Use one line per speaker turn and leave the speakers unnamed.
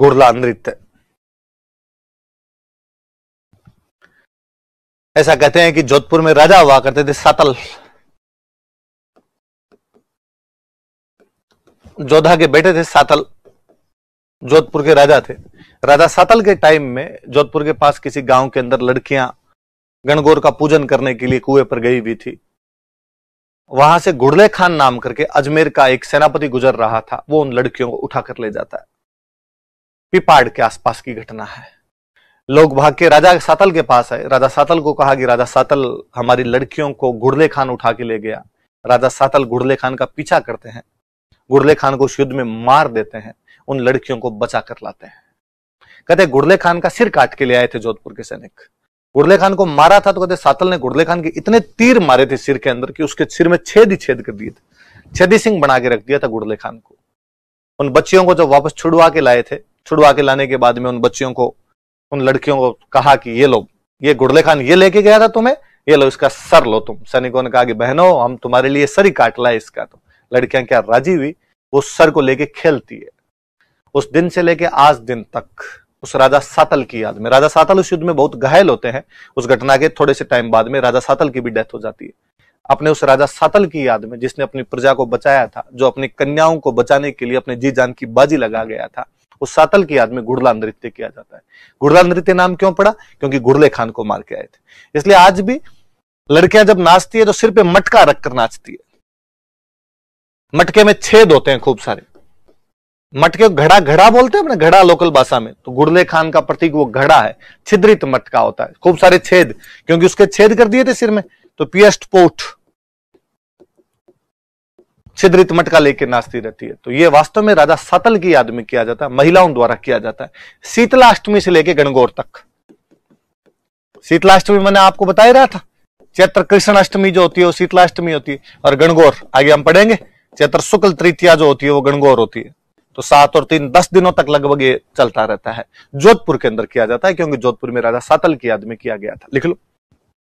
गुड़ला नृत्य ऐसा कहते हैं कि जोधपुर में राजा हुआ करते थे सतल जोधा के बेटे थे सातल जोधपुर के राजा थे राजा सातल के टाइम में जोधपुर के पास किसी गांव के अंदर लड़कियां गणगौर का पूजन करने के लिए कुएं पर गई हुई थी वहां से गुड़ले खान नाम करके अजमेर का एक सेनापति गुजर रहा था वो उन लड़कियों को उठाकर ले जाता है पिपाड़ के आसपास की घटना है लोग भाग के राजा सातल के पास आए राजा सातल को कहा कि राजा सातल हमारी लड़कियों को गुड़ले खान उठा के ले गया राजा सातल गुड़ले खान का पीछा करते हैं गुड़ले खान को उस युद्ध में मार देते हैं उन लड़कियों को बचा कर लाते हैं कहते गुड़ले खान का सिर काट के ले आए थे जोधपुर के सैनिक गुड़ले खान को मारा था तो कहते सातल ने गुड़ले खान के इतने तीर मारे थे सिर के अंदर कि उसके सिर में छेद ही छेद कर दिए थे छेदी सिंह बना के रख दिया था गुड़ले खान को उन बच्चियों को जब वापस छुड़वा के लाए थे छुड़वा के लाने के बाद में उन बच्चियों को उन लड़कियों को कहा कि ये लो ये गुड़ले खान ये लेके गया था तुम्हें ये लो इसका सर लो तुम सैनिकों ने कहा कि बहनों हम तुम्हारे लिए सर ही काट लाए इसका तो लड़कियां क्या राजी हुई वो सर को लेके खेलती है उस दिन से लेके आज दिन तक उस राजा सातल की याद में राजा सातल उस युद्ध में बहुत घायल होते हैं उस घटना के थोड़े से टाइम बाद में राजा सातल की भी डेथ हो जाती है अपने उस राजा सातल की याद में जिसने अपनी प्रजा को बचाया था जो अपनी कन्याओं को बचाने के लिए अपने जी जान की बाजी लगा गया था उस सातल की याद में गुड़ला नृत्य किया जाता है गुड़ला नृत्य नाम क्यों पड़ा क्योंकि गुड़ले खान को मार के आए थे इसलिए आज भी लड़कियां जब नाचती है तो सिर पे मटका रखकर नाचती है मटके में छेद होते हैं खूब सारे मटके घड़ा घड़ा बोलते हैं अपने घड़ा लोकल भाषा में तो गुड़ले खान का प्रतीक वो घड़ा है छिद्रित मटका होता है खूब सारे छेद क्योंकि उसके छेद कर दिए थे सिर में तो पियस्ट पोठ छिद्रित मटका लेके नाचती रहती है तो ये वास्तव में राजा सतल की याद में किया जाता है महिलाओं द्वारा किया जाता है शीतलाष्टमी से लेके गणगौर तक शीतलाष्टमी मैंने आपको बता ही रहा था चैत्र कृष्ण अष्टमी जो होती है वो शीतलाष्टमी होती है और गणगौर आगे हम पढ़ेंगे चैत्र शुक्ल तृतीया जो होती है वो गणगौर होती है तो सात और तीन दस दिनों तक लगभग ये चलता रहता है जोधपुर के अंदर किया जाता है क्योंकि जोधपुर में राजा सातल की याद में किया गया था लिख लो